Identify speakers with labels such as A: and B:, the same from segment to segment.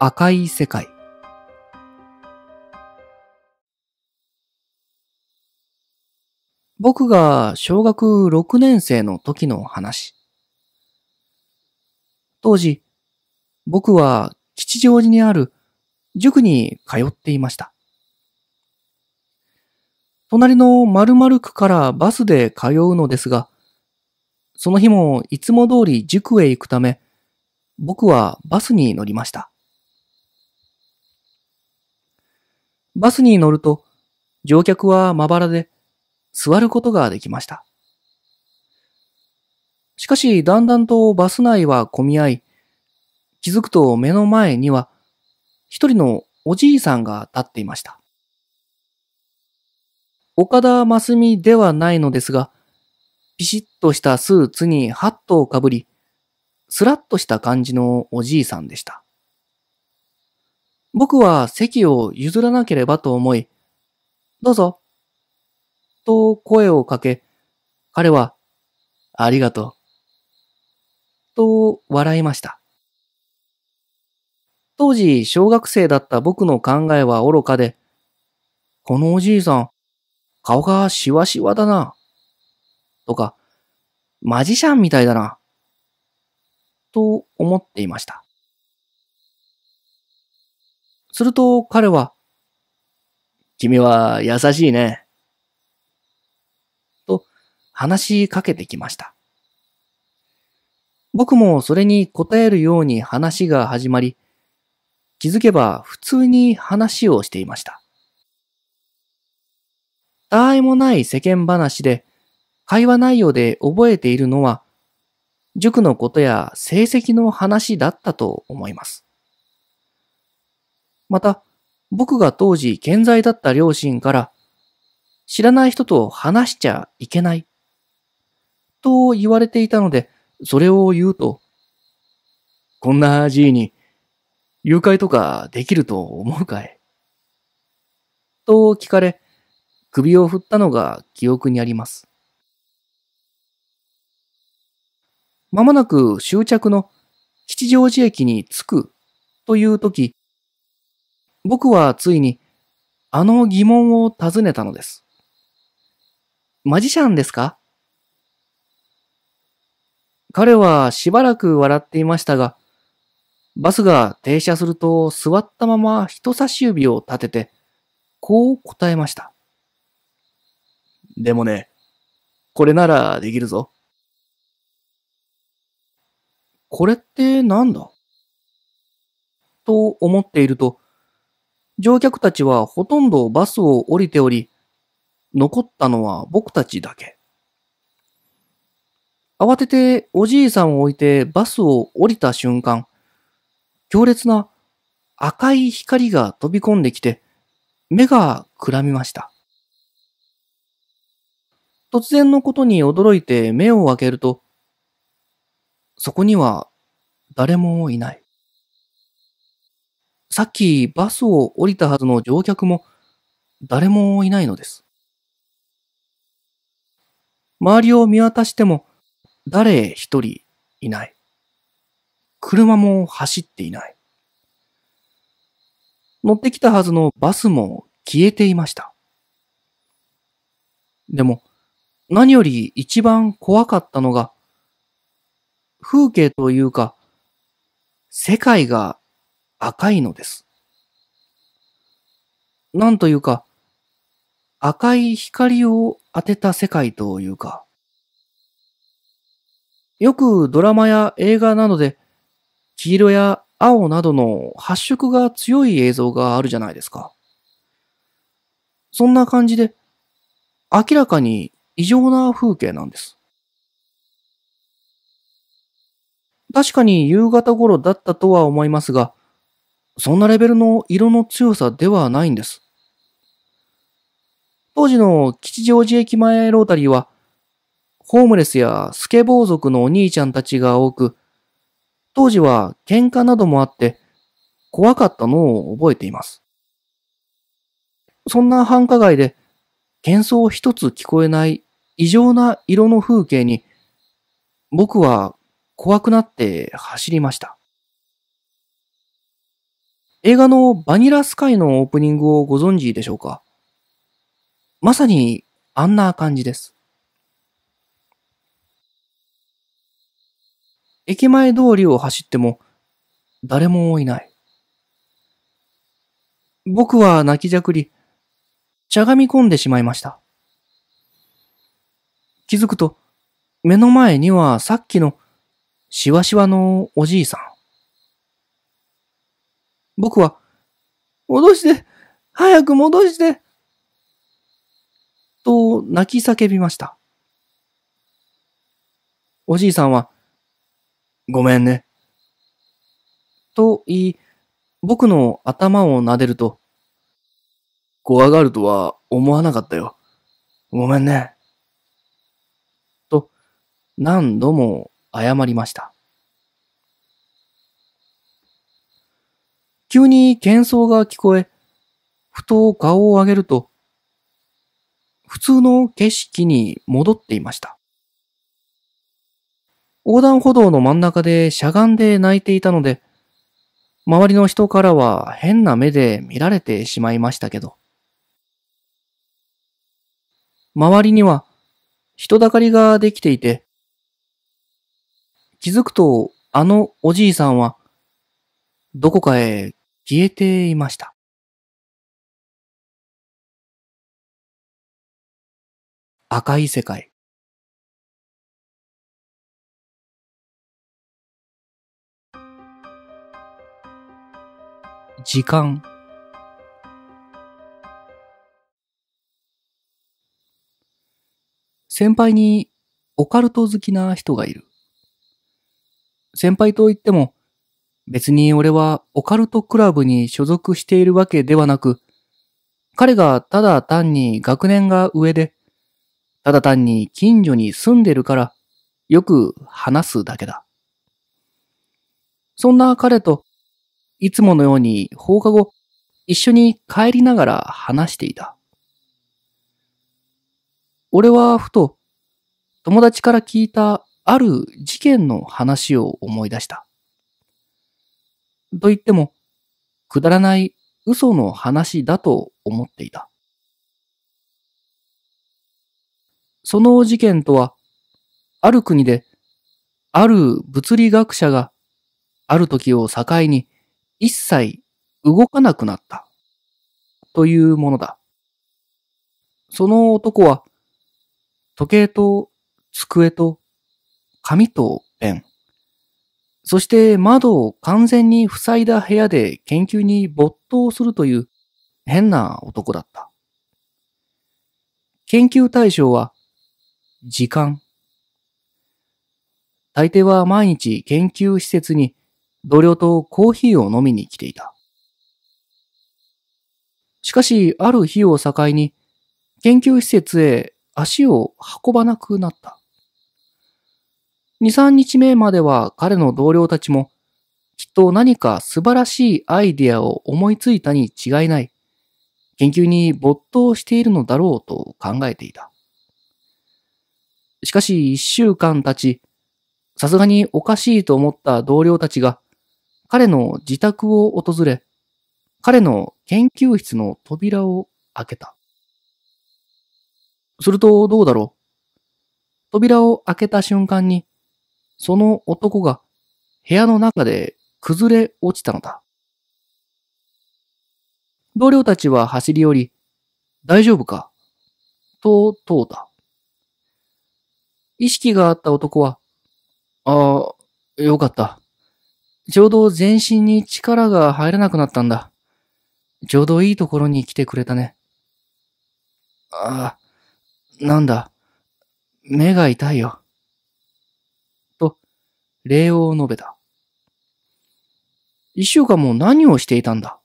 A: 赤い世界。僕が小学6年生の時の話。当時、僕は吉祥寺にある塾に通っていました。隣の丸〇区からバスで通うのですが、その日もいつも通り塾へ行くため、僕はバスに乗りました。バスに乗ると、乗客はまばらで、座ることができました。しかし、だんだんとバス内は混み合い、気づくと目の前には、一人のおじいさんが立っていました。岡田真美ではないのですが、ピシッとしたスーツにハットをかぶり、スラッとした感じのおじいさんでした。僕は席を譲らなければと思い、どうぞ、と声をかけ、彼は、ありがとう、と笑いました。当時小学生だった僕の考えは愚かで、このおじいさん、顔がしわしわだな、とか、マジシャンみたいだな、と思っていました。すると彼は、君は優しいね。と話しかけてきました。僕もそれに答えるように話が始まり、気づけば普通に話をしていました。たあいもない世間話で、会話内容で覚えているのは、塾のことや成績の話だったと思います。また、僕が当時健在だった両親から、知らない人と話しちゃいけない、と言われていたので、それを言うと、こんなじいに、誘拐とかできると思うかいと聞かれ、首を振ったのが記憶にあります。まもなく終着の吉祥寺駅に着くという時、僕はついに、あの疑問を尋ねたのです。マジシャンですか彼はしばらく笑っていましたが、バスが停車すると座ったまま人差し指を立てて、こう答えました。でもね、これならできるぞ。これってなんだと思っていると、乗客たちはほとんどバスを降りており、残ったのは僕たちだけ。慌てておじいさんを置いてバスを降りた瞬間、強烈な赤い光が飛び込んできて、目がくらみました。突然のことに驚いて目を開けると、そこには誰もいない。さっきバスを降りたはずの乗客も誰もいないのです。周りを見渡しても誰一人いない。車も走っていない。乗ってきたはずのバスも消えていました。でも何より一番怖かったのが風景というか世界が赤いのです。なんというか、赤い光を当てた世界というか。よくドラマや映画などで、黄色や青などの発色が強い映像があるじゃないですか。そんな感じで、明らかに異常な風景なんです。確かに夕方頃だったとは思いますが、そんなレベルの色の強さではないんです。当時の吉祥寺駅前ロータリーは、ホームレスやスケボー族のお兄ちゃんたちが多く、当時は喧嘩などもあって、怖かったのを覚えています。そんな繁華街で、喧騒一つ聞こえない異常な色の風景に、僕は怖くなって走りました。映画のバニラスカイのオープニングをご存知でしょうかまさにあんな感じです。駅前通りを走っても誰もいない。僕は泣きじゃくり、しゃがみ込んでしまいました。気づくと目の前にはさっきのしわしわのおじいさん。僕は、戻して早く戻してと泣き叫びました。おじいさんは、ごめんね。と言い、僕の頭を撫でると、怖がるとは思わなかったよ。ごめんね。と、何度も謝りました。急に喧騒が聞こえ、ふと顔を上げると、普通の景色に戻っていました。横断歩道の真ん中でしゃがんで泣いていたので、周りの人からは変な目で見られてしまいましたけど、周りには人だかりができていて、気づくとあのおじいさんはどこかへ消えていました。赤い世界。時間。先輩にオカルト好きな人がいる。先輩といっても、別に俺はオカルトクラブに所属しているわけではなく、彼がただ単に学年が上で、ただ単に近所に住んでるから、よく話すだけだ。そんな彼と、いつものように放課後、一緒に帰りながら話していた。俺はふと、友達から聞いたある事件の話を思い出した。と言っても、くだらない嘘の話だと思っていた。その事件とは、ある国で、ある物理学者が、ある時を境に一切動かなくなった、というものだ。その男は、時計と机と紙とペン、そして窓を完全に塞いだ部屋で研究に没頭するという変な男だった。研究対象は時間。大抵は毎日研究施設に同僚とコーヒーを飲みに来ていた。しかし、ある日を境に研究施設へ足を運ばなくなった。二三日目までは彼の同僚たちも、きっと何か素晴らしいアイディアを思いついたに違いない。研究に没頭しているのだろうと考えていた。しかし一週間経ち、さすがにおかしいと思った同僚たちが、彼の自宅を訪れ、彼の研究室の扉を開けた。するとどうだろう扉を開けた瞬間に、その男が部屋の中で崩れ落ちたのだ。同僚たちは走り寄り、大丈夫かと問うた。意識があった男は、ああ、よかった。ちょうど全身に力が入らなくなったんだ。ちょうどいいところに来てくれたね。ああ、なんだ。目が痛いよ。礼を述べた。一週間も何をしていたんだ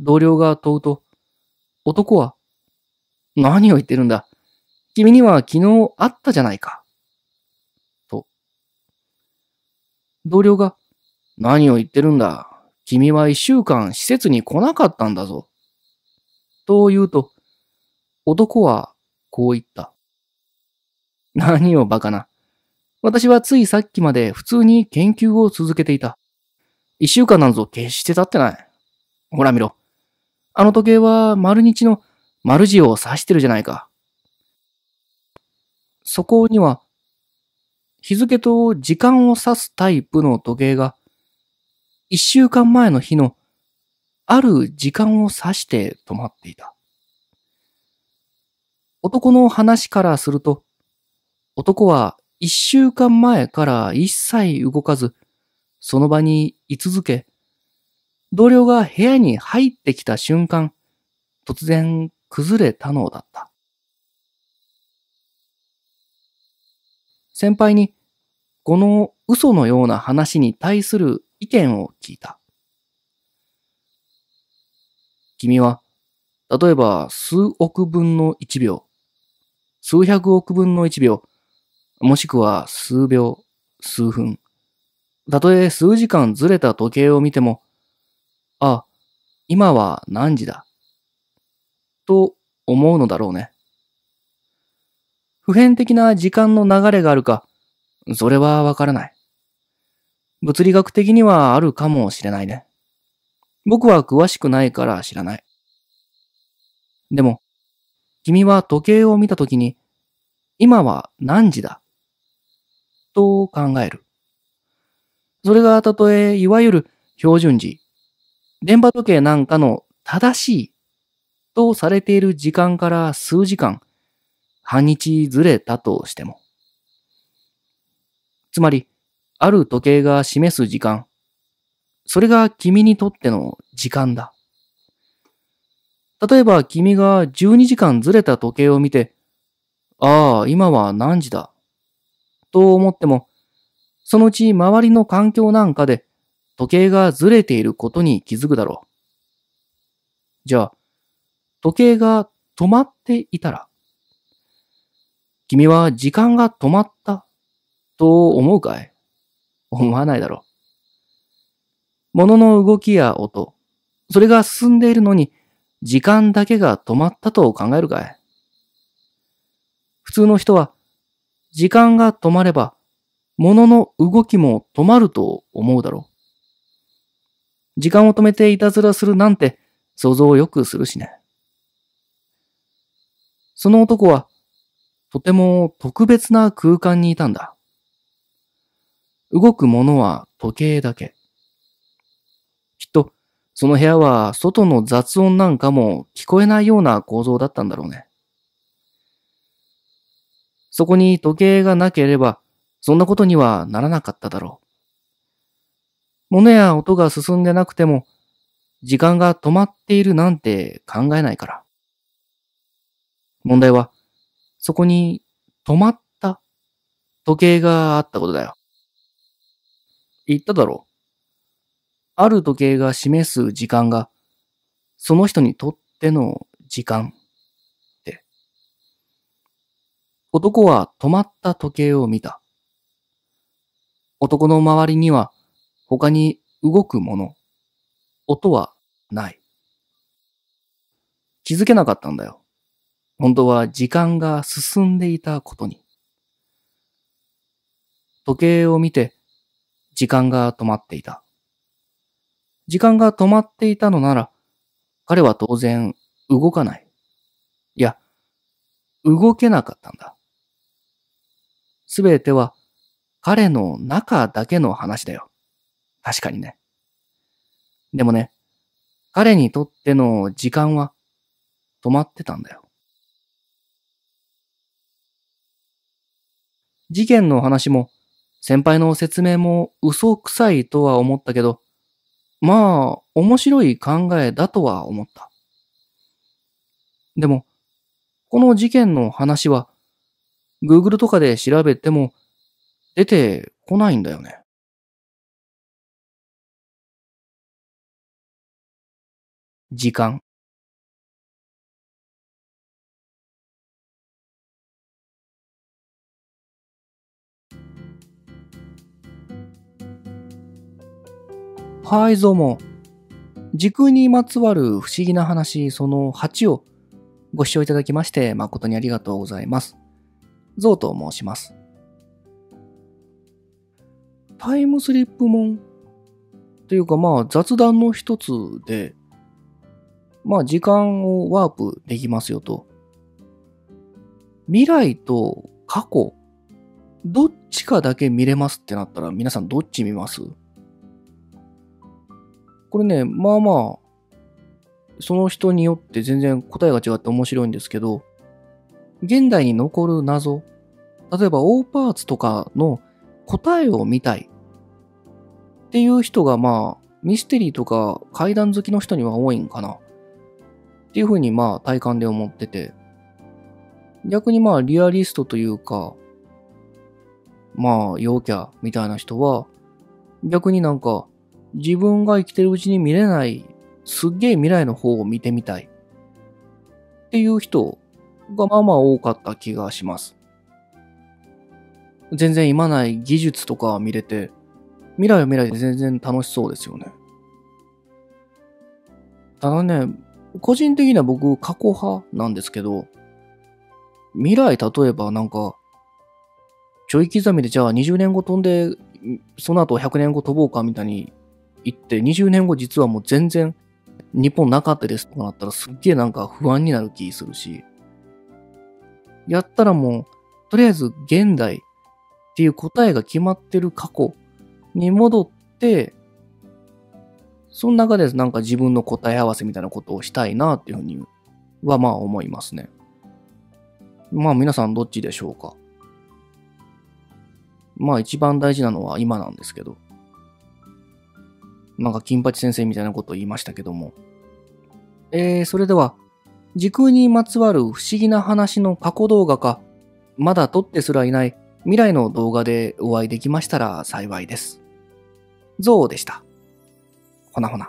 A: 同僚が問うと、男は、何を言ってるんだ君には昨日会ったじゃないか。と。同僚が、何を言ってるんだ君は一週間施設に来なかったんだぞ。と言うと、男はこう言った。何をバカな。私はついさっきまで普通に研究を続けていた。一週間なんぞ決して経ってない。ほら見ろ。あの時計は丸日の丸字を指してるじゃないか。そこには、日付と時間を指すタイプの時計が、一週間前の日のある時間を指して止まっていた。男の話からすると、男は一週間前から一切動かず、その場に居続け、同僚が部屋に入ってきた瞬間、突然崩れたのだった。先輩に、この嘘のような話に対する意見を聞いた。君は、例えば数億分の一秒、数百億分の一秒、もしくは数秒、数分。たとえ数時間ずれた時計を見ても、あ、今は何時だ。と思うのだろうね。普遍的な時間の流れがあるか、それはわからない。物理学的にはあるかもしれないね。僕は詳しくないから知らない。でも、君は時計を見たときに、今は何時だと考える。それがたとえ、いわゆる標準時、電波時計なんかの正しいとされている時間から数時間、半日ずれたとしても。つまり、ある時計が示す時間、それが君にとっての時間だ。例えば君が12時間ずれた時計を見て、ああ、今は何時だと思っても、そのうち周りの環境なんかで時計がずれていることに気づくだろう。じゃあ、時計が止まっていたら、君は時間が止まったと思うかい思わないだろう。物の動きや音、それが進んでいるのに時間だけが止まったと考えるかい普通の人は時間が止まれば、物の動きも止まると思うだろう。時間を止めていたずらするなんて想像をよくするしね。その男は、とても特別な空間にいたんだ。動くものは時計だけ。きっと、その部屋は外の雑音なんかも聞こえないような構造だったんだろうね。そこに時計がなければ、そんなことにはならなかっただろう。物や音が進んでなくても、時間が止まっているなんて考えないから。問題は、そこに止まった時計があったことだよ。言っただろう。ある時計が示す時間が、その人にとっての時間。男は止まった時計を見た。男の周りには他に動くもの、音はない。気づけなかったんだよ。本当は時間が進んでいたことに。時計を見て、時間が止まっていた。時間が止まっていたのなら、彼は当然動かない。いや、動けなかったんだ。すべては彼の中だけの話だよ。確かにね。でもね、彼にとっての時間は止まってたんだよ。事件の話も先輩の説明も嘘くさいとは思ったけど、まあ面白い考えだとは思った。でも、この事件の話は Google とかで調べても出てこないんだよね。時間。はい、どうも。時空にまつわる不思議な話、その8をご視聴いただきまして誠にありがとうございます。ゾウと申します。タイムスリップもんというかまあ雑談の一つで、まあ時間をワープできますよと。未来と過去、どっちかだけ見れますってなったら皆さんどっち見ますこれね、まあまあ、その人によって全然答えが違って面白いんですけど、現代に残る謎、例えば大パーツとかの答えを見たいっていう人がまあミステリーとか怪談好きの人には多いんかなっていうふうにまあ体感で思ってて逆にまあリアリストというかまあ陽キャみたいな人は逆になんか自分が生きてるうちに見れないすっげえ未来の方を見てみたいっていう人がまあまあ多かった気がします。全然今ない技術とか見れて、未来は未来で全然楽しそうですよね。ただね、個人的には僕過去派なんですけど、未来例えばなんか、ちょい刻みでじゃあ20年後飛んで、その後100年後飛ぼうかみたいに言って、20年後実はもう全然日本なかったですとかなったらすっげえなんか不安になる気するし、やったらもう、とりあえず現代っていう答えが決まってる過去に戻って、その中でなんか自分の答え合わせみたいなことをしたいなっていうふうにはまあ思いますね。まあ皆さんどっちでしょうか。まあ一番大事なのは今なんですけど。なんか金八先生みたいなことを言いましたけども。えー、それでは時空にまつわる不思議な話の過去動画か、まだ撮ってすらいない未来の動画でお会いできましたら幸いです。ゾウでした。ほなほな。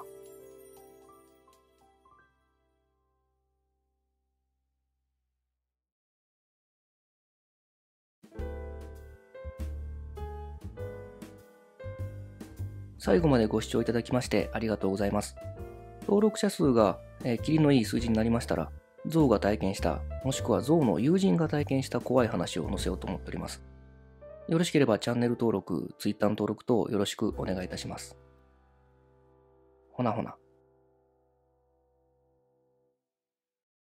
A: 最後までご視聴いただきましてありがとうございます。登録者数が、えー、キリのいい数字になりましたら、象が体験した、もしくは象の友人が体験した怖い話を載せようと思っております。よろしければチャンネル登録、ツイッターの登録等よろしくお願いいたします。ほなほな。